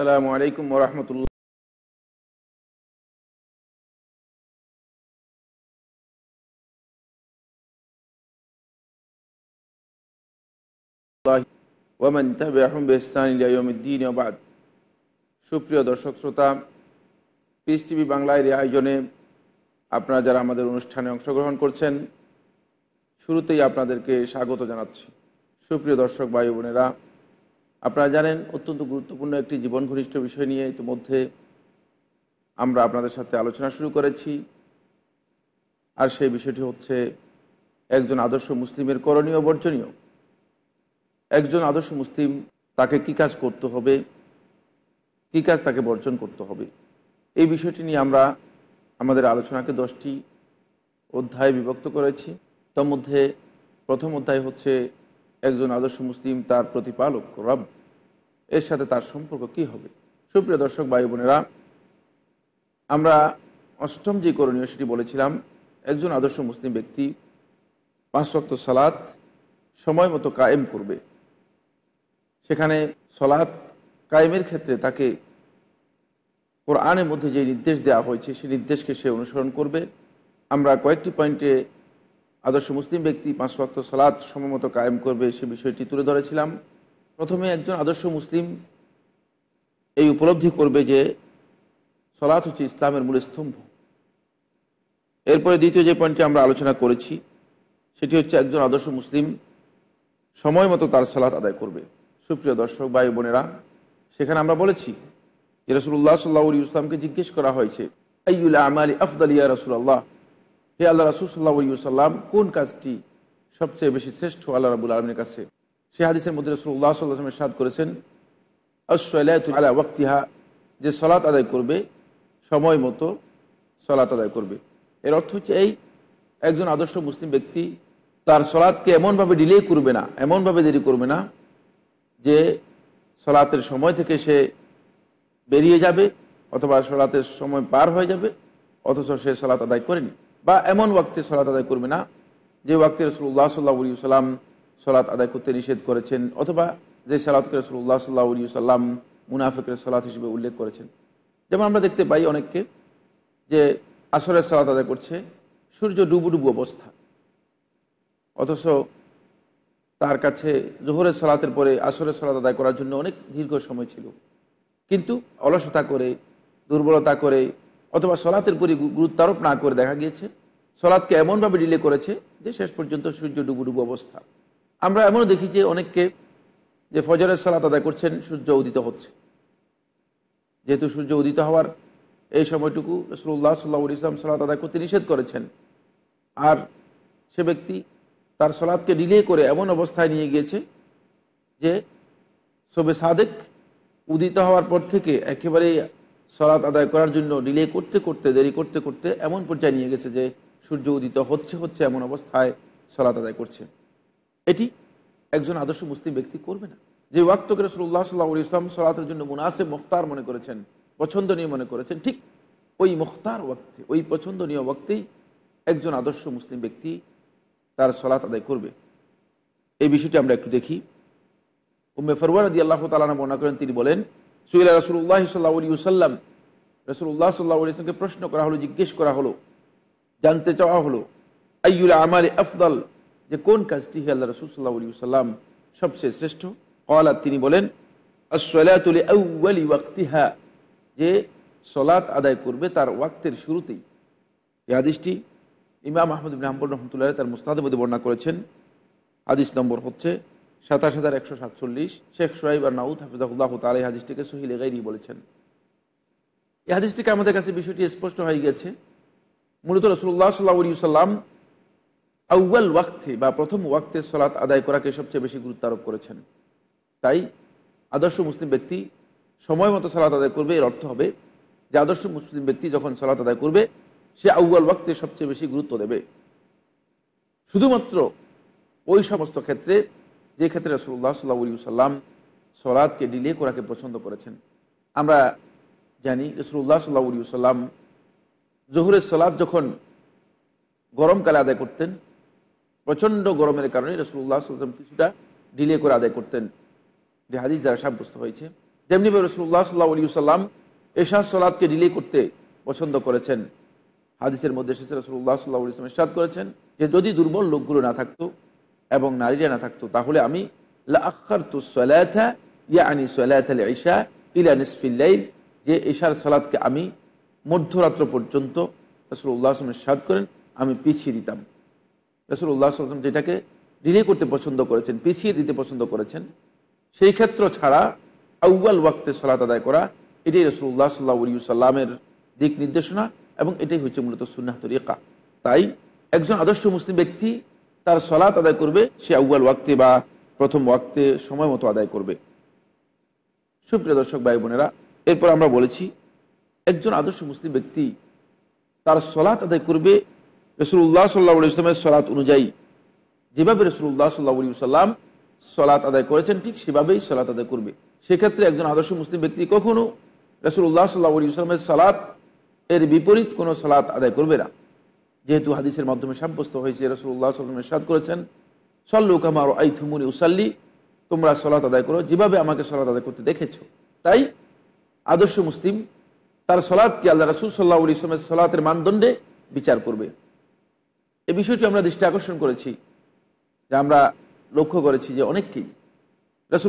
আসসালামু আলাইকুম ওরহমতুল্লা সুপ্রিয় দর্শক শ্রোতা পিস টিভি বাংলায় এই আয়োজনে আপনারা যারা আমাদের অনুষ্ঠানে অংশগ্রহণ করছেন শুরুতেই আপনাদেরকে স্বাগত জানাচ্ছি সুপ্রিয় দর্শক ভাই বোনেরা আপনারা জানেন অত্যন্ত গুরুত্বপূর্ণ একটি জীবন ঘনিষ্ঠ বিষয় নিয়ে ইতিমধ্যে আমরা আপনাদের সাথে আলোচনা শুরু করেছি আর সেই বিষয়টি হচ্ছে একজন আদর্শ মুসলিমের করণীয় বর্জনীয় একজন আদর্শ মুসলিম তাকে কি কাজ করতে হবে কী কাজ তাকে বর্জন করতে হবে এই বিষয়টি নিয়ে আমরা আমাদের আলোচনাকে দশটি অধ্যায়ে বিভক্ত করেছি তার মধ্যে প্রথম অধ্যায় হচ্ছে একজন আদর্শ মুসলিম তার প্রতিপালক রব এর সাথে তার সম্পর্ক কি হবে সুপ্রিয় দর্শক ভাই বোনেরা আমরা অষ্টম যে করণীয় সেটি বলেছিলাম একজন আদর্শ মুসলিম ব্যক্তি পাঁচ শক্ত সালাত সময় মতো কায়েম করবে সেখানে সলাত কায়েমের ক্ষেত্রে তাকে কোরআনের মধ্যে যে নির্দেশ দেওয়া হয়েছে সেই নির্দেশকে সে অনুসরণ করবে আমরা কয়েকটি পয়েন্টে আদর্শ মুসলিম ব্যক্তি পাঁচ ওয়াক্ত সালাদ সময়মতো কায়েম করবে সে বিষয়টি তুলে ধরেছিলাম প্রথমে একজন আদর্শ মুসলিম এই উপলব্ধি করবে যে সলাৎ হচ্ছে ইসলামের মূল স্তম্ভ এরপরে দ্বিতীয় যে পয়েন্টটি আমরা আলোচনা করেছি সেটি হচ্ছে একজন আদর্শ মুসলিম সময় মতো তার সালাত আদায় করবে সুপ্রিয় দর্শক ভাই বোনেরা সেখানে আমরা বলেছি যে রসুল্লাহ সাল্লাহ ইসলামকে জিজ্ঞেস করা হয়েছে আইউল আফদালিয়া রসুল্লাহ হে আল্লাহ রাসুল সাল্লাহ সাল্লাম কোন কাজটি সবচেয়ে বেশি শ্রেষ্ঠ আল্লাহ রাবুল আলমের কাছে সে হাদিসের মধ্যে রসুল্লাহ সাল্লাহামের সাদ করেছেন আসলায়াতুল যে সলাত আদায় করবে সময় মতো সলাত আদায় করবে এর অর্থ হচ্ছে এই একজন আদর্শ মুসলিম ব্যক্তি তার সলাদকে এমনভাবে ডিলে করবে না এমনভাবে দেরি করবে না যে সলাতের সময় থেকে সে বেরিয়ে যাবে অথবা সলাতের সময় পার হয়ে যাবে অথচ সে সলাত আদায় করেনি বা এমন ওয়াক্তে সলাৎ আদায় করবে না যে ওয়াক্তে রসুল্লাহ সাল্লাহ উলিয় সাল্লাম সলাৎ আদায় করতে নিষেধ করেছেন অথবা যে সালাতকে রসুল্লাহ সাল্লাহ উলিয় সাল্লাম মুনাফিকের সলাৎ হিসেবে উল্লেখ করেছেন যেমন আমরা দেখতে পাই অনেককে যে আসরের সালাত আদায় করছে সূর্য ডুবু অবস্থা অথচ তার কাছে জোহরের সলাতের পরে আসরের সলাত আদায় করার জন্য অনেক দীর্ঘ সময় ছিল কিন্তু অলসতা করে দুর্বলতা করে অথবা সলাতের উপরে গুরুত্ব আরোপ না করে দেখা গিয়েছে সলাদকে এমনভাবে ডিলে করেছে যে শেষ পর্যন্ত সূর্য ডুবু ডুবু অবস্থা আমরা এমনও দেখি যে অনেককে যে ফজরের সলাত আদায় করছেন সূর্য উদিত হচ্ছে যেহেতু সূর্য উদিত হওয়ার এই সময়টুকু রসুল্লাহ সাল্লাহ ইসলাম সলাত আদায় করতে নিষেধ করেছেন আর সে ব্যক্তি তার সলাদকে ডিলে করে এমন অবস্থায় নিয়ে গিয়েছে যে সবে সাদেক উদিত হওয়ার পর থেকে একেবারেই সলাৎ আদায় করার জন্য ডিলে করতে করতে দেরি করতে করতে এমন পর্যায়ে নিয়ে গেছে যে সূর্য উদিত হচ্ছে হচ্ছে এমন অবস্থায় সলাৎ আদায় করছে এটি একজন আদর্শ মুসলিম ব্যক্তি করবে না যে ওয়াক্তকে রসুল্লাহ সাল্লাহ ইসলাম সলাতের জন্য মুনাসে মুখতার মনে করেছেন পছন্দনীয় মনে করেছেন ঠিক ওই মুখতার ওয়াক্তে ওই পছন্দনীয় ওয়াক্তেই একজন আদর্শ মুসলিম ব্যক্তি তার সলাৎ আদায় করবে এই বিষয়টি আমরা একটু দেখি উম্মে ফরওয়ার আদি আল্লাহ তালানা বর্ণনা করেন তিনি বলেন সুইলা রসুল্লাহ সাল্লাহ সাল্লাম রসুল্লাহ সাল্লাহ ইসলামকে প্রশ্ন করা হলো জিজ্ঞেস করা হলো জানতে চাওয়া হলো আইউল আমার আফদাল যে কোন কাজটি হে আল্লাহ রসুল সাল্লাহ আলী সাল্লাম সবচেয়ে শ্রেষ্ঠ কলাত তিনি বলেন আসলাতুলি যে সলাত আদায় করবে তার ওয়াক্তের শুরুতেই এই আদিশটি ইমাম আহমদ ইবিন হাম্বুল রহমতুল্লাহ তার মুস্তাদ মধ্যে বর্ণনা করেছেন আদিশ নম্বর হচ্ছে সাতাশ হাজার একশো সাতচল্লিশ শেখ সোহাইব আর নাউদ হাফিজাহুল্লাহ তাল এই হাদিসটিকে সহিল গাইরি বলেছেন এই হাদিসটিকে আমাদের কাছে বিষয়টি স্পষ্ট হয়ে গেছে মূলত রসুল্লাহ সাল্লাহ সাল্লাম আউ্বাল ওয়াক্তে বা প্রথম ওয়াক্তে সলাৎ আদায় করাকে সবচেয়ে বেশি গুরুত্ব আরোপ করেছেন তাই আদর্শ মুসলিম ব্যক্তি সময় মতো সলাৎ আদায় করবে এর অর্থ হবে যে আদর্শ মুসলিম ব্যক্তি যখন সলাৎ আদায় করবে সে আউ্বাল ওয়াক্তে সবচেয়ে বেশি গুরুত্ব দেবে শুধুমাত্র ওই সমস্ত ক্ষেত্রে যে ক্ষেত্রে রসুল্লাহ সাল্লাহ সাল্লাম সলাদকে ডিলে করাকে পছন্দ করেছেন আমরা জানি রসুল্লাহ সাল্লাহ সাল্লাম জহুরের সলাদ যখন গরমকালে আদায় করতেন প্রচণ্ড গরমের কারণে রসুল্লাহ সাল্লাম কিছুটা ডিলে করে আদায় করতেন যে হাদিস দ্বারা সাব্যস্ত হয়েছে যেমনিভাবে রসুল্লাহ সাল্লাহ আলী সাল্লাম এশাহ সলাদকে ডিলে করতে পছন্দ করেছেন হাদিসের মধ্যে এসেছে রসুল্লাহ সাল্লাহ সাল্লাম করেছেন যে যদি দুর্বল লোকগুলো না থাকতো এবং নারীরা না থাকতো তাহলে আমি লাখার তু সলাথা ইয়া আনি সলাথ ইশা ইলা নিসফিল্লাইল যে ইশার সালাদকে আমি মধ্যরাত্র পর্যন্ত রসুল আসলামের সাদ করেন আমি পিছিয়ে দিতাম রসুল আসলাম যেটাকে ডিলে করতে পছন্দ করেছেন পিছিয়ে দিতে পছন্দ করেছেন সেই ক্ষেত্র ছাড়া আউ্বাল ওয়াক্তে সলাত আদায় করা এটাই রসুল উল্লাহ সাল্লা সাল্লামের দিক নির্দেশনা এবং এটাই হচ্ছে মূলত সুন্নাহ তরিকা তাই একজন আদর্শ মুসলিম ব্যক্তি তার সলাৎ আদায় করবে সে আউ্বাল ওয়াক্তে বা প্রথম ওয়াক্তে সময় মতো আদায় করবে সুপ্রিয় দর্শক ভাই বোনেরা এরপর আমরা বলেছি একজন আদর্শ মুসলিম ব্যক্তি তার সলাৎ আদায় করবে রসুল্লাহ সাল্লাহ ইসলামের সলাৎ অনুযায়ী যেভাবে রসুল্লাহ সাল্লাহ সাল্লাম সলাৎ আদায় করেছেন ঠিক সেভাবেই সলাৎ আদায় করবে সেক্ষেত্রে একজন আদর্শ মুসলিম ব্যক্তি কখনও রসুল্লাহ সাল্লাহ ইসলামের সালাত এর বিপরীত কোনো সলাৎ আদায় করবে না যেহেতু হাদিসের মাধ্যমে সাব্যস্ত হয়েছে রসুল্লাহ সাল্লামের সাদ করেছেন সল্লুকামার আই থুমুনি উসাল্লি তোমরা সলাত আদায় করো যেভাবে আমাকে সলাত আদায় করতে দেখেছ তাই আদর্শ মুসলিম তার সলাদকে আল্লাহ রাসুল সাল্লাহ ইসলামের সলাতের মানদণ্ডে বিচার করবে এ বিষয়টি আমরা দৃষ্টি আকর্ষণ করেছি যে আমরা লক্ষ্য করেছি যে অনেককেই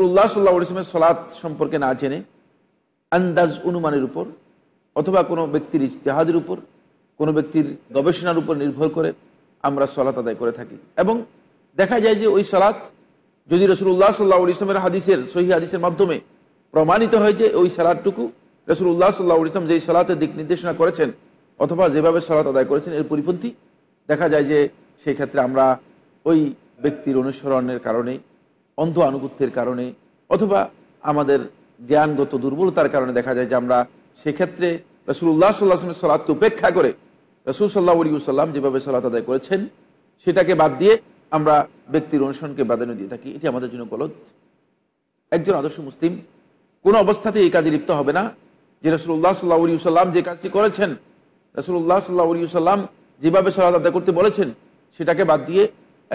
উল্লাহ সাল্লাহ ইসলামের সলাত সম্পর্কে না জেনে আন্দাজ অনুমানের উপর অথবা কোনো ব্যক্তির ইতিহাদের উপর কোনো ব্যক্তির গবেষণার উপর নির্ভর করে আমরা সলাত আদায় করে থাকি এবং দেখা যায় যে ওই সলাৎ যদি রসুল্লাহ সাল্লাহ ইসলামের হাদিসের সহি হাদিসের মাধ্যমে প্রমাণিত হয় যে ওই সালাদটুকু রসুল উল্লাহ সাল্লাহ ইসলাম যেই সলাতে দিক নির্দেশনা করেছেন অথবা যেভাবে সলাত আদায় করেছেন এর পরিপন্থী দেখা যায় যে সেই ক্ষেত্রে আমরা ওই ব্যক্তির অনুসরণের কারণে অন্ধ আনুগত্যের কারণে অথবা আমাদের জ্ঞানগত দুর্বলতার কারণে দেখা যায় যে আমরা সেক্ষেত্রে রসুল উল্লাহ সাল্লাহ সলাদকে উপেক্ষা করে রসুল সাল্লাহ আলী সাল্লাম যেভাবে সালাত আদায় করেছেন সেটাকে বাদ দিয়ে আমরা ব্যক্তির অনুসরণকে বাদানো দিয়ে থাকি এটি আমাদের জন্য গলত একজন আদর্শ মুসলিম কোনো অবস্থাতে এই কাজে লিপ্ত হবে না যে রসুল্লাহ সাল্লাহ আলী সাল্লাম যে কাজটি করেছেন রসুল্লাহ সাল্লাহ আলী সাল্লাম যেভাবে সালাত আদায় করতে বলেছেন সেটাকে বাদ দিয়ে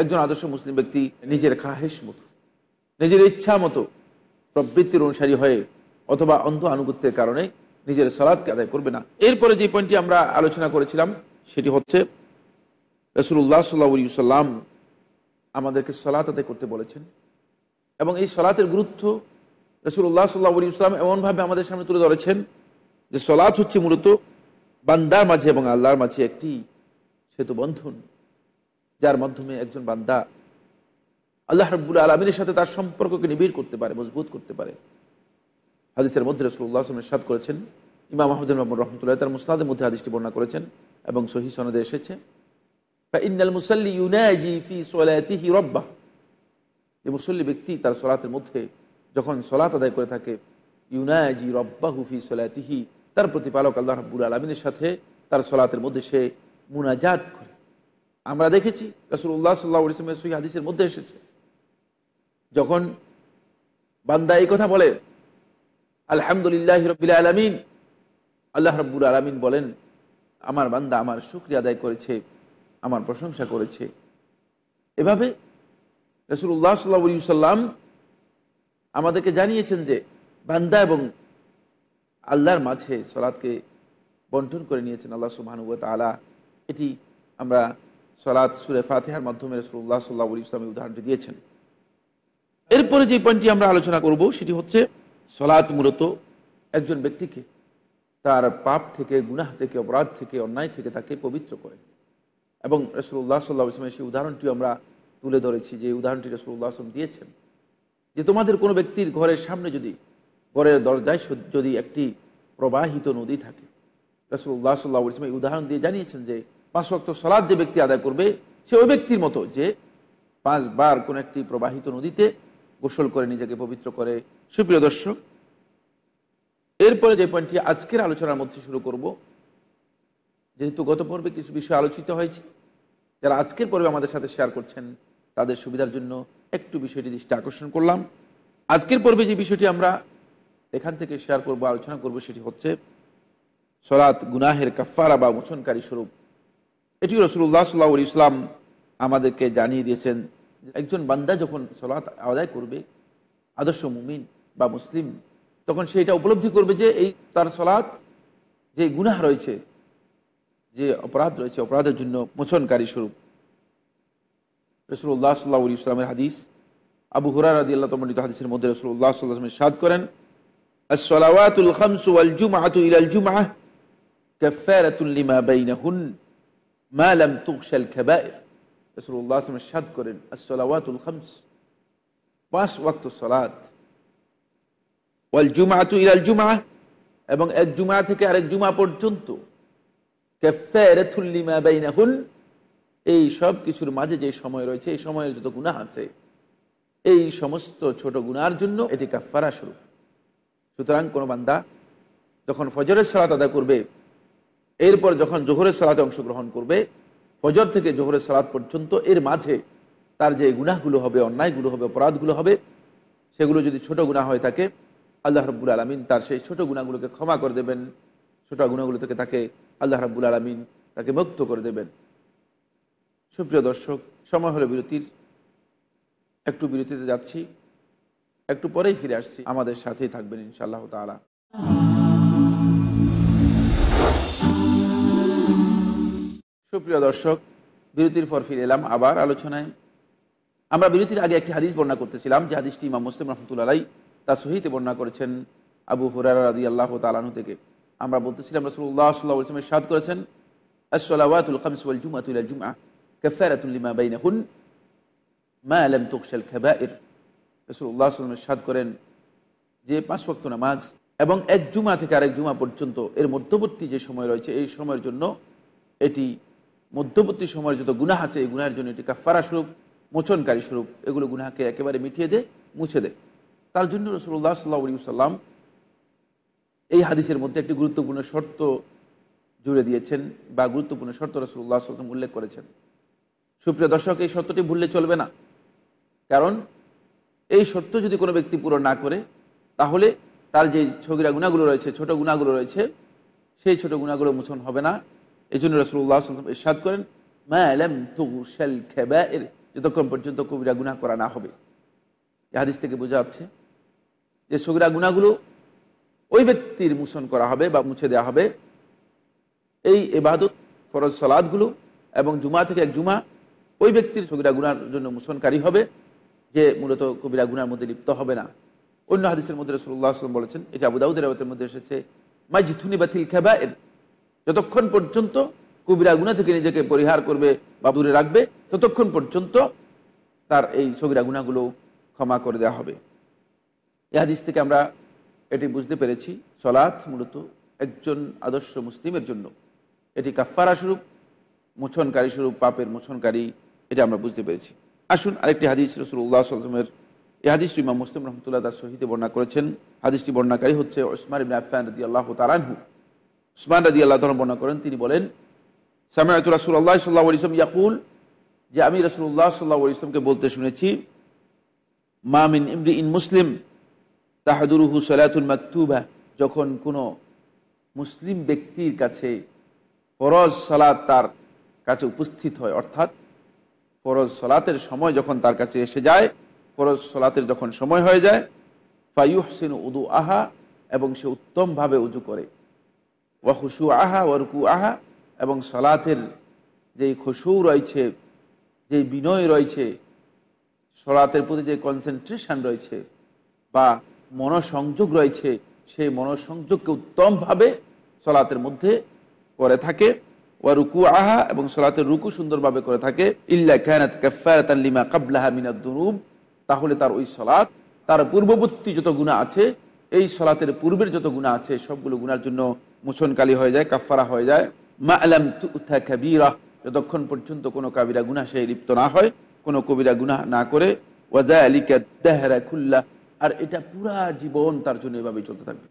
একজন আদর্শ মুসলিম ব্যক্তি নিজের খাহেস মতো নিজের ইচ্ছা মতো প্রবৃত্তির অনুসারী হয়ে অথবা অন্ধ আনুগত্যের কারণে নিজের সালাদকে আদায় করবে না এরপরে যে পয়েন্টটি আমরা আলোচনা করেছিলাম সেটি হচ্ছে রসুল্লাহ সাল্লা সাল্লাম আমাদেরকে সলাত আদায় করতে বলেছেন এবং এই সলাতের গুরুত্ব রসুল্লাহ সাল্লাহ ইসলাম এমনভাবে আমাদের সামনে তুলে ধরেছেন যে সলাৎ হচ্ছে মূলত বান্দার মাঝে এবং আল্লাহর মাঝে একটি সেতু বন্ধন যার মাধ্যমে একজন বান্দা আল্লাহ রব্বুল আলমিনের সাথে তার সম্পর্ককে নিবিড় করতে পারে মজবুত করতে পারে হাদিসের মধ্যে রসুল্লাহ আসলামের সাদ করেছেন ইমাম আহমদুল মাহমুদ রহমতুল্লাহ তার মুসনাদের মধ্যে হাদিসটি বর্ণনা করেছেন এবং সহি সনদে এসেছে ইন্নাল মুসল্লি ইউনাজি ফি সোলাতিহি রব্বা এই মুসল্লি ব্যক্তি তার সলাতের মধ্যে যখন সলাত আদায় করে থাকে ইউনাজি রব্বা হুফি সোলাতিহি তার প্রতিপালক আল্লাহ রাব্বুল আলমিনের সাথে তার সলাতের মধ্যে সে মুনাজাত করে আমরা দেখেছি উল্লাহ সাল্লাহ ইসলামের সহি হাদিসের মধ্যে এসেছে যখন বান্দা এই কথা বলে আলহামদুলিল্লাহ রবিল আলমিন আল্লাহ রব্বুল আলমিন বলেন আমার বান্দা আমার শুক্রিয়া আদায় করেছে আমার প্রশংসা করেছে এভাবে রসুল্লাহ সাল্লা সাল্লাম আমাদেরকে জানিয়েছেন যে বান্দা এবং আল্লাহর মাঝে সলাদকে বন্টন করে নিয়েছেন আল্লাহ সুবাহানুবত আলা এটি আমরা সলাদ সুরে ফাতেহার মাধ্যমে রসুল্লাহ সাল্লাহ ইসলামের উদাহরণটি দিয়েছেন এরপরে যে পয়েন্টটি আমরা আলোচনা করব সেটি হচ্ছে সলাৎ মূলত একজন ব্যক্তিকে তার পাপ থেকে গুনাহ থেকে অপরাধ থেকে অন্যায় থেকে তাকে পবিত্র করে এবং রসুল্লাহ সাল্লা ইসলামের সেই উদাহরণটিও আমরা তুলে ধরেছি যে উদাহরণটি রসুল্লাহ আসলাম দিয়েছেন যে তোমাদের কোনো ব্যক্তির ঘরের সামনে যদি ঘরের দরজায় যদি একটি প্রবাহিত নদী থাকে রসুল্লাহ সাল্লা ইসলাম এই উদাহরণ দিয়ে জানিয়েছেন যে পাঁচ রক্ত সলাদ যে ব্যক্তি আদায় করবে সে ওই ব্যক্তির মতো যে পাঁচবার কোনো একটি প্রবাহিত নদীতে গোসল করে নিজেকে পবিত্র করে সুপ্রিয় দর্শক এরপরে যে পয়েন্টটি আজকের আলোচনার মধ্যে শুরু করব যেহেতু গত পর্বে কিছু বিষয় আলোচিত হয়েছে যারা আজকের পর্বে আমাদের সাথে শেয়ার করছেন তাদের সুবিধার জন্য একটু বিষয়টি দৃষ্টি আকর্ষণ করলাম আজকের পর্বে যে বিষয়টি আমরা এখান থেকে শেয়ার করব আলোচনা করব সেটি হচ্ছে সরাত গুনাহের কাফারা বা মোচনকারী স্বরূপ এটি রসুল্লাহ সাল্লা ইসলাম আমাদেরকে জানিয়ে দিয়েছেন একজন বান্দা যখন সলাৎ আদায় করবে আদর্শ মুমিন বা মুসলিম তখন সে এটা উপলব্ধি করবে যে এই তার সলাৎ যে গুনাহ রয়েছে যে অপরাধ রয়েছে অপরাধের জন্য মোচনকারী স্বরূপ রসুল্লাহ সাল্লাহ ইসলামের হাদিস আবু হুরার আদি আল্লাহ তমন্ডিত হাদিসের মধ্যে রসুল্লাহ সাল্লাহামের সাদ করেন আসলাওয়াতুল খামসু আল জুমাহাতু ইলাল জুমাহ কাফারাতুল লিমা বাইনাহুন মা লাম তুগশাল কাবায়র রসুল্লাহ আসলাম সাদ করেন আসলাওয়াতুল খামস পাঁচ ওয়াক্ত সলাদ ওয়াল জুমা তু ইরাল জুমা এবং এক জুমা থেকে আরেক জুমা পর্যন্ত এই সব কিছুর মাঝে যে সময় রয়েছে এই সময়ের যত গুণা আছে এই সমস্ত ছোট গুনার জন্য এটি কাফারা শুরু সুতরাং কোনো বান্দা যখন ফজরের সালাত আদায় করবে এরপর যখন জোহরের সালাতে অংশগ্রহণ করবে ফজর থেকে জোহরের সালাদ পর্যন্ত এর মাঝে তার যে গুনাহগুলো হবে অন্যায়গুলো হবে অপরাধগুলো হবে সেগুলো যদি ছোট গুণা হয়ে থাকে আল্লাহ রব্বুল আলমিন তার সেই ছোট গুণাগুলোকে ক্ষমা করে দেবেন ছোট গুণাগুলো থেকে তাকে আল্লাহ রব্বুল আলমিন তাকে মুক্ত করে দেবেন সুপ্রিয় দর্শক সময় হলো বিরতির একটু বিরতিতে যাচ্ছি একটু পরেই ফিরে আসছি আমাদের সাথেই থাকবেন ইনশাআল্লাহ তালা সুপ্রিয় দর্শক বিরতির পর ফিরে এলাম আবার আলোচনায় আমরা বিরতির আগে একটি হাদিস বর্ণনা করতেছিলাম যে হাদিসটি ইমাম মুসলিম রহমতুল্লাহ তা সহিতে বর্ণনা করেছেন আবু হুরার রাদি আল্লাহ তালানু থেকে আমরা বলতেছিলাম রসুল্লাহ সাল্লাহ ইসলামের সাদ করেছেন আসসালাওয়াতুল খামস ওয়াল জুমাতুল জুমা কাফারাতুল লিমা বাইনাহুন মা আলম তুকশাল খাবাইর রসুল্লাহ সাল্লামের সাদ করেন যে পাঁচ ওয়াক্ত নামাজ এবং এক জুমা থেকে আরেক জুমা পর্যন্ত এর মধ্যবর্তী যে সময় রয়েছে এই সময়ের জন্য এটি মধ্যবর্তী সময়ের যত গুনাহ আছে এই গুনাহের জন্য এটি কাফারা স্বরূপ মোচনকারী স্বরূপ এগুলো গুনাহাকে একেবারে মিটিয়ে দে মুছে দেয় তার জন্য রসুল্লাহ সাল্লাহ সাল্লাম এই হাদিসের মধ্যে একটি গুরুত্বপূর্ণ শর্ত জুড়ে দিয়েছেন বা গুরুত্বপূর্ণ শর্ত রসুল্লাহ সাল্লাম উল্লেখ করেছেন সুপ্রিয় দর্শক এই শর্তটি ভুললে চলবে না কারণ এই শর্ত যদি কোনো ব্যক্তি পূরণ না করে তাহলে তার যে ছগিরা গুণাগুলো রয়েছে ছোট গুণাগুলো রয়েছে সেই ছোট গুণাগুলো মোচন হবে না এই জন্য রসুল্লাহ সাল্লাম ইরশাদ করেন মা আলাম খেবা এর যতক্ষণ পর্যন্ত কবিরা গুণা করা না হবে হাদিস থেকে বোঝা যাচ্ছে যে সগিরা গুণাগুলো ওই ব্যক্তির মোশন করা হবে বা মুছে দেওয়া হবে এই এবাদত ফরজ সলাদগুলো এবং জুমা থেকে এক জুমা ওই ব্যক্তির সগিরা গুনার জন্য মোশনকারী হবে যে মূলত কবিরা গুনার মধ্যে লিপ্ত হবে না অন্য হাদিসের মধ্যে রসুল্লাহ আসলাম বলেছেন এটা আবুদাউদ্দের মধ্যে এসেছে মাই জিথুনি বাতিল খেবা এর যতক্ষণ পর্যন্ত কবিরা গুণা থেকে নিজেকে পরিহার করবে বা দূরে রাখবে ততক্ষণ পর্যন্ত তার এই সগিরা গুণাগুলো ক্ষমা করে দেওয়া হবে এ হাদিস থেকে আমরা এটি বুঝতে পেরেছি সলাথ মূলত একজন আদর্শ মুসলিমের জন্য এটি কাফারা স্বরূপ মোছনকারী স্বরূপ পাপের মোছনকারী এটা আমরা বুঝতে পেরেছি আসুন আরেকটি হাদিস রসুল্লাহ সাল্লামের এই হাদিসটি ইমাম মুসলিম রহমতুল্লাহ তার সহিতে বর্ণনা করেছেন হাদিসটি বর্ণাকারী হচ্ছে ওসমান ইবিন আফান রদি আল্লাহ তালানহু উসমান রাজি আল্লাহ বর্ণনা করেন তিনি বলেন সামিয়াত রাসুল্লাহ সাল্লাহ ইসলাম ইয়াকুল যে আমি রাসুল্লাহ সাল্লাহ ইসলামকে বলতে শুনেছি মামিন ইমরি ইন মুসলিম তাহাদুরুহু সলাতুল মাকতুবা যখন কোনো মুসলিম ব্যক্তির কাছে ফরজ সালাত তার কাছে উপস্থিত হয় অর্থাৎ ফরজ সলাতের সময় যখন তার কাছে এসে যায় ফরজ সলাতের যখন সময় হয়ে যায় ফাইহসিন উদু আহা এবং সে উত্তমভাবে উজু করে ওয়া খুশু আহা রুকু আহা এবং সলাতের যেই খুশু রয়েছে যেই বিনয় রয়েছে সলাতের প্রতি যে কনসেন্ট্রেশন রয়েছে বা মনসংযোগ রয়েছে সেই মনসংযোগকে উত্তমভাবে সলাতের মধ্যে করে থাকে ওয়া রুকু আহা এবং সলাতের রুকু সুন্দরভাবে করে থাকে ইল্লা ক্যানাত কাফারাতান লিমা কাবলাহা মিনাদ দুনুব তাহলে তার ওই সলাত তার পূর্ববর্তী যত গুণা আছে এই সলাতের পূর্বের যত গুণা আছে সবগুলো গুণার জন্য মোছনকালী হয়ে যায় কাফারা হয়ে যায় মা আলাম তুথা কাবিরা যতক্ষণ পর্যন্ত কোনো কাবিরা গুনা সে লিপ্ত না হয় কোনো কবিরা গুনা না করে ওয়াজা আলিকা দেহরা খুল্লা আর এটা পুরা জীবন তার জন্য এভাবেই চলতে থাকবে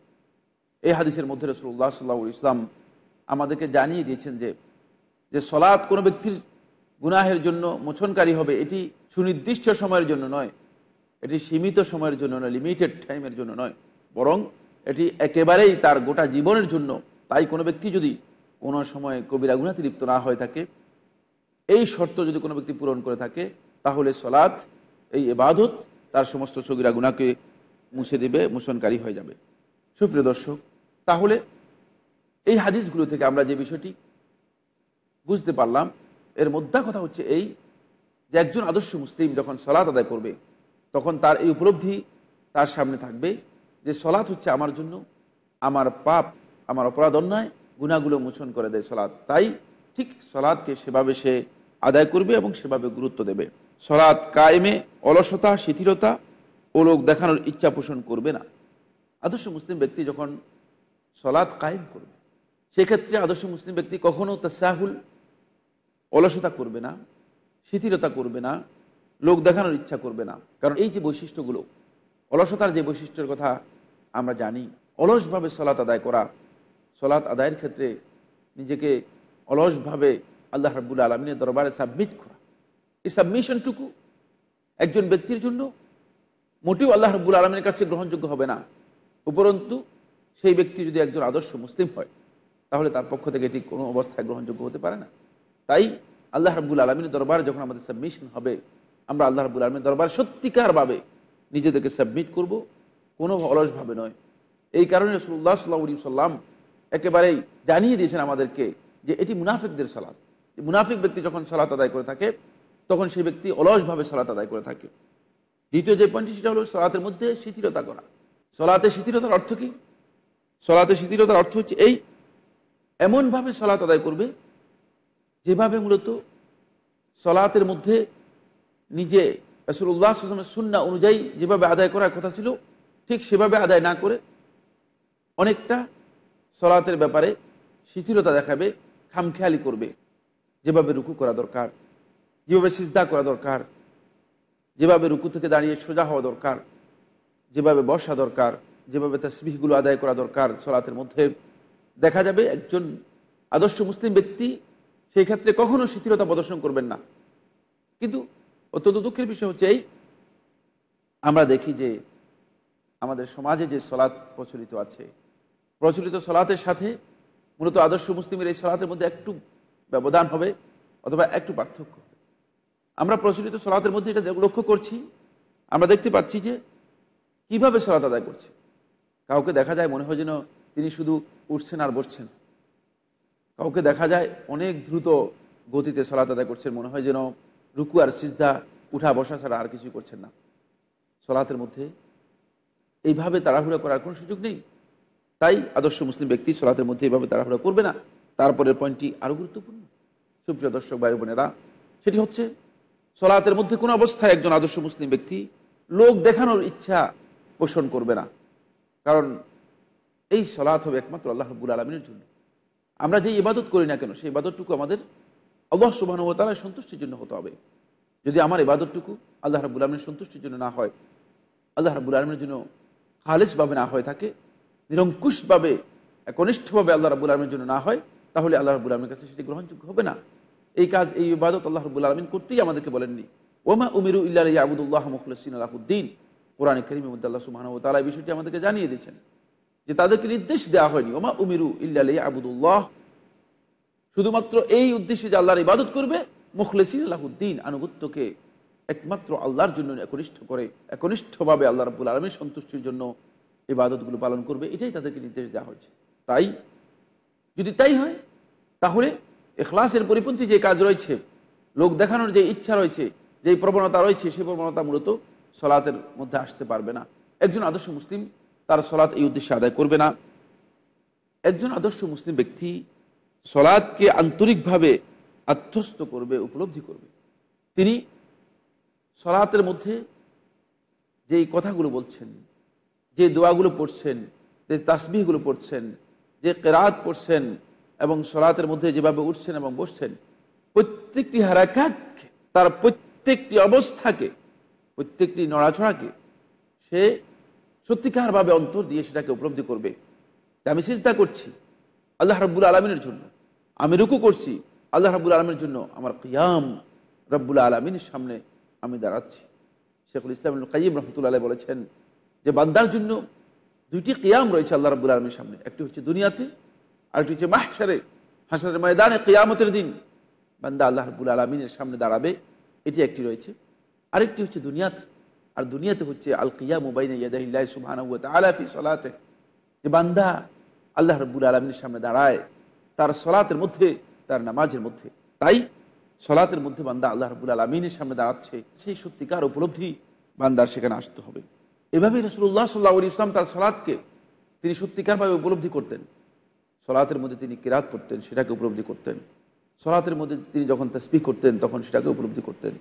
এই হাদিসের মধ্যে রসুল্লাহ সাল্লা ইসলাম আমাদেরকে জানিয়ে দিয়েছেন যে যে সলাৎ কোনো ব্যক্তির গুনাহের জন্য মোছনকারী হবে এটি সুনির্দিষ্ট সময়ের জন্য নয় এটি সীমিত সময়ের জন্য নয় লিমিটেড টাইমের জন্য নয় বরং এটি একেবারেই তার গোটা জীবনের জন্য তাই কোনো ব্যক্তি যদি কোনো সময় কবিরা গুণাতে লিপ্ত না হয়ে থাকে এই শর্ত যদি কোনো ব্যক্তি পূরণ করে থাকে তাহলে সলাৎ এই এবাদত তার সমস্ত সগিরা গুণাকে মুছে দেবে মুসনকারী হয়ে যাবে সুপ্রিয় দর্শক তাহলে এই হাদিসগুলো থেকে আমরা যে বিষয়টি বুঝতে পারলাম এর মধ্যে কথা হচ্ছে এই যে একজন আদর্শ মুসলিম যখন সলাৎ আদায় করবে তখন তার এই উপলব্ধি তার সামনে থাকবে যে সলাৎ হচ্ছে আমার জন্য আমার পাপ আমার অপরাধ অন্যায় গুণাগুলো মোচন করে দেয় সলাৎ তাই ঠিক সলাৎকে সেভাবে সে আদায় করবে এবং সেভাবে গুরুত্ব দেবে সলাৎ কায়েমে অলসতা শিথিলতা ও লোক দেখানোর ইচ্ছা পোষণ করবে না আদর্শ মুসলিম ব্যক্তি যখন সলাৎ কায়েম করবে সেক্ষেত্রে আদর্শ মুসলিম ব্যক্তি কখনও তা সাহুল অলসতা করবে না শিথিলতা করবে না লোক দেখানোর ইচ্ছা করবে না কারণ এই যে বৈশিষ্ট্যগুলো অলসতার যে বৈশিষ্ট্যের কথা আমরা জানি অলসভাবে সলাত আদায় করা সলাৎ আদায়ের ক্ষেত্রে নিজেকে অলসভাবে আল্লাহ রাবুল আলমিনের দরবারে সাবমিট করা এই সাবমিশনটুকু একজন ব্যক্তির জন্য মোটেও আল্লাহ রব্বুল আলমের কাছে গ্রহণযোগ্য হবে না উপরন্তু সেই ব্যক্তি যদি একজন আদর্শ মুসলিম হয় তাহলে তার পক্ষ থেকে এটি কোনো অবস্থায় গ্রহণযোগ্য হতে পারে না তাই আল্লাহ রব্বুল আলমিনের দরবারে যখন আমাদের সাবমিশন হবে আমরা আল্লাহ রব্বুল আলমীর দরবার সত্যিকারভাবে নিজেদেরকে সাবমিট করবো কোনো অলসভাবে নয় এই কারণে রসুল্লাহ সাল্লাহ সাল্লাম একেবারেই জানিয়ে দিয়েছেন আমাদেরকে যে এটি মুনাফিকদের সালাদ মুনাফিক ব্যক্তি যখন সালাত আদায় করে থাকে তখন সেই ব্যক্তি অলসভাবে সালাত আদায় করে থাকে দ্বিতীয় যে পয়েন্টটি সেটা হলো সলাতের মধ্যে শিথিলতা করা সলাতে শিথিলতার অর্থ কী সলাতে শিথিলতার অর্থ হচ্ছে এই এমনভাবে সলাত আদায় করবে যেভাবে মূলত সলাতের মধ্যে নিজে রসুল উল্লাহ সুন্না অনুযায়ী যেভাবে আদায় করার কথা ছিল ঠিক সেভাবে আদায় না করে অনেকটা সলাতের ব্যাপারে শিথিলতা দেখাবে খামখেয়ালি করবে যেভাবে রুকু করা দরকার যেভাবে সিজদা করা দরকার যেভাবে রুকু থেকে দাঁড়িয়ে সোজা হওয়া দরকার যেভাবে বসা দরকার যেভাবে তাসবিহগুলো আদায় করা দরকার সলাতের মধ্যে দেখা যাবে একজন আদর্শ মুসলিম ব্যক্তি সেই ক্ষেত্রে কখনো শিথিলতা প্রদর্শন করবেন না কিন্তু অত্যন্ত দুঃখের বিষয় হচ্ছে এই আমরা দেখি যে আমাদের সমাজে যে সলাৎ প্রচলিত আছে প্রচলিত সলাতের সাথে মূলত আদর্শ মুসলিমের এই সলাতের মধ্যে একটু ব্যবধান হবে অথবা একটু পার্থক্য আমরা প্রচলিত সলাতের মধ্যে এটা লক্ষ্য করছি আমরা দেখতে পাচ্ছি যে কিভাবে সলাত আদায় করছে কাউকে দেখা যায় মনে হয় যেন তিনি শুধু উঠছেন আর বসছেন কাউকে দেখা যায় অনেক দ্রুত গতিতে সলাত আদায় করছেন মনে হয় যেন রুকু আর সিজদা উঠা বসা ছাড়া আর কিছুই করছেন না সলাতের মধ্যে এইভাবে তাড়াহুড়া করার কোনো সুযোগ নেই তাই আদর্শ মুসলিম ব্যক্তি সলাতের মধ্যে এইভাবে তাড়াহুড়া করবে না তারপরের পয়েন্টটি আরও গুরুত্বপূর্ণ সুপ্রিয় দর্শক ভাই বোনেরা সেটি হচ্ছে সলাতের মধ্যে কোনো অবস্থায় একজন আদর্শ মুসলিম ব্যক্তি লোক দেখানোর ইচ্ছা পোষণ করবে না কারণ এই সলাৎ হবে একমাত্র আল্লাহ রব্বুল আলমিনের জন্য আমরা যে ইবাদত করি না কেন সেই ইবাদতটুকু আমাদের আল্লাহ সুবাহতালার সন্তুষ্টির জন্য হতে হবে যদি আমার ইবাদতটুকু আল্লাহ রাবুল আলমের সন্তুষ্টির জন্য না হয় আল্লাহ রাবুল আলমের জন্য হালেসভাবে না হয়ে থাকে নিরঙ্কুশভাবে একনিষ্ঠভাবে আল্লাহ রাবুল আলমীর জন্য না হয় তাহলে আল্লাহ রাবুল আলমীর কাছে সেটি গ্রহণযোগ্য হবে না এই কাজ এই ইবাদত আল্লাহ রবুল আলমিন করতেই আমাদেরকে বলেননি ওমা উমিরু ইল্লা আবুদুল্লাহ মুখলসিন আলাহুদ্দিন কোরআন করিম মদ্দাল্লাহ সুবাহান ও তালা এই বিষয়টি আমাদেরকে জানিয়ে দিয়েছেন যে তাদেরকে নির্দেশ দেওয়া হয়নি ওমা উমিরু ইল্লা আবুদুল্লাহ শুধুমাত্র এই উদ্দেশ্যে যে আল্লাহর ইবাদত করবে মুখলেসিন আলাহুদ্দিন আনুগত্যকে একমাত্র আল্লাহর জন্য একনিষ্ঠ করে একনিষ্ঠভাবে আল্লাহ রাবুল আলমীর সন্তুষ্টির জন্য বাদতগুলো পালন করবে এটাই তাদেরকে নির্দেশ দেওয়া হয়েছে তাই যদি তাই হয় তাহলে এখলাসের পরিপন্থী যে কাজ রয়েছে লোক দেখানোর যে ইচ্ছা রয়েছে যে প্রবণতা রয়েছে সেই প্রবণতা মূলত সলাতের মধ্যে আসতে পারবে না একজন আদর্শ মুসলিম তার সলাৎ এই উদ্দেশ্যে আদায় করবে না একজন আদর্শ মুসলিম ব্যক্তি সলাৎকে আন্তরিকভাবে আত্মস্থ করবে উপলব্ধি করবে তিনি সলাতের মধ্যে যে কথাগুলো বলছেন যে দোয়াগুলো পড়ছেন যে তাসবিহগুলো পড়ছেন যে কেরাত পড়ছেন এবং সলাতের মধ্যে যেভাবে উঠছেন এবং বসছেন প্রত্যেকটি হারাকাতকে তার প্রত্যেকটি অবস্থাকে প্রত্যেকটি নড়াচড়াকে সে সত্যিকারভাবে অন্তর দিয়ে সেটাকে উপলব্ধি করবে আমি চেষ্টা করছি আল্লাহ রব্বুল আলমিনের জন্য আমি রুকু করছি আল্লাহ রাবুল আলমের জন্য আমার কিয়াম রব্বুল আলমিনের সামনে আমি দাঁড়াচ্ছি শেখুল ইসলাম কাইম রহমতুল্লাহ বলেছেন যে বান্দার জন্য দুইটি কেয়াম রয়েছে আল্লাহ রাবুল আলমীর সামনে একটি হচ্ছে দুনিয়াতে আরেকটি হচ্ছে মাহসারে হাসারের ময়দানে কেয়ামতের দিন বান্দা আল্লাহ রাবুল আলমিনের সামনে দাঁড়াবে এটি একটি রয়েছে আরেকটি হচ্ছে দুনিয়াতে আর দুনিয়াতে হচ্ছে আল কিয়া মুবাইন ইয়াদাহিল্লাহ সুবাহানা আলাফি সলাতে যে বান্দা আল্লাহ রব্বুল আলমিনের সামনে দাঁড়ায় তার সলাতের মধ্যে তার নামাজের মধ্যে তাই সলাতের মধ্যে বান্দা আল্লাহ রবুল আলমিনের সামনে দাঁড়াচ্ছে সেই সত্যিকার উপলব্ধি বান্দার সেখানে আসতে হবে এভাবেই রসুল্লাহ সাল্লাহ ইসলাম তার সলাদকে তিনি সত্যিকারভাবে উপলব্ধি করতেন সলাতের মধ্যে তিনি কেরাত করতেন সেটাকে উপলব্ধি করতেন সলাতের মধ্যে তিনি যখন তা স্পিক করতেন তখন সেটাকে উপলব্ধি করতেন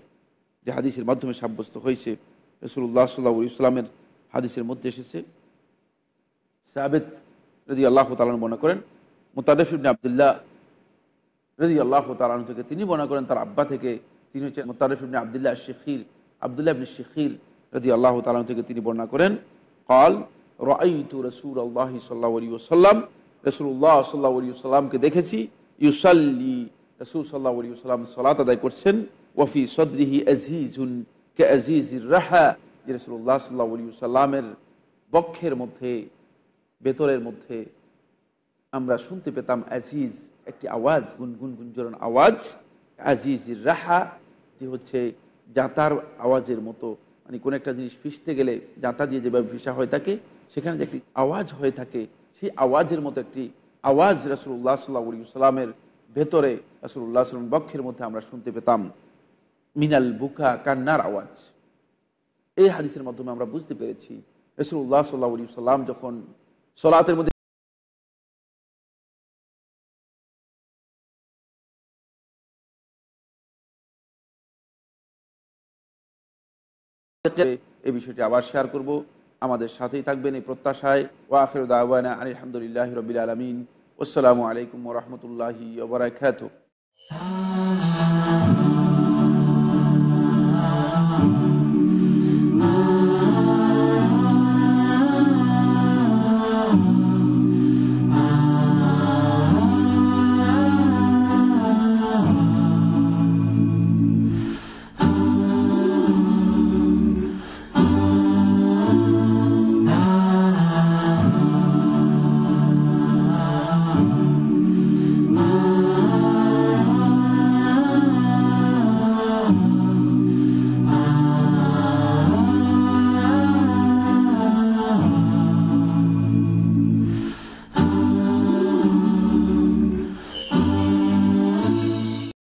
যে হাদিসের মাধ্যমে সাব্যস্ত হয়েছে রসুল্লাহ সাল্লাহ ইসলামের হাদিসের মধ্যে এসেছে সাবেদ যদি আল্লাহ তালন মনে করেন মোতারেফ ইবনে আবদুল্লাহ রাজি আল্লাহ তালন থেকে তিনি বর্ণনা করেন তার আব্বা থেকে তিনি হচ্ছেন মোতারফ ইবনে আবদুল্লাহ শেখির আবদুল্লাহ ইবনে শেখির রাজি আল্লাহ তালন থেকে তিনি বর্ণনা করেন কাল রু রসুল আল্লাহ সাল্লাহ আলী রসুল্লাহ সাল্লাহ সাল্লামকে দেখেছি ইউসাল্লি রসুল সাল্লাহ সাল্লাম সলাত আদায় করছেন ওয়ফি সদরিহি আজিজুন কে আজিজ রাহা যে রসুল্লাহ সাল্লাহ সাল্লামের বক্ষের মধ্যে ভেতরের মধ্যে আমরা শুনতে পেতাম আজিজ একটি আওয়াজ গুনগুন গুঞ্জরণ আওয়াজ আজিজ রাহা যে হচ্ছে জাঁতার আওয়াজের মতো মানে কোনো একটা জিনিস ফিসতে গেলে জাঁতা দিয়ে যেভাবে ফিসা হয়ে থাকে সেখানে যে একটি আওয়াজ হয়ে থাকে সেই আওয়াজের মতো একটি আওয়াজ রাসুল্লাহ সাল্লাহ সাল্লামের ভেতরে রাসুল্লাহ সাল্লাম বক্ষের মধ্যে আমরা শুনতে পেতাম মিনাল বুকা কান্নার আওয়াজ এই হাদিসের মাধ্যমে আমরা বুঝতে পেরেছি রসুল্লাহ সাল্লাহ সাল্লাম যখন সলাতের মধ্যে এই বিষয়টি আবার শেয়ার করব আমাদের সাথেই থাকবেন এই প্রত্যাশায় ওয়াখির দাওয়ানা আলহামদুলিল্লাহ রবিল আলমিন আসসালামু আলাইকুম রহমতুল্লাহি ওবরাকাত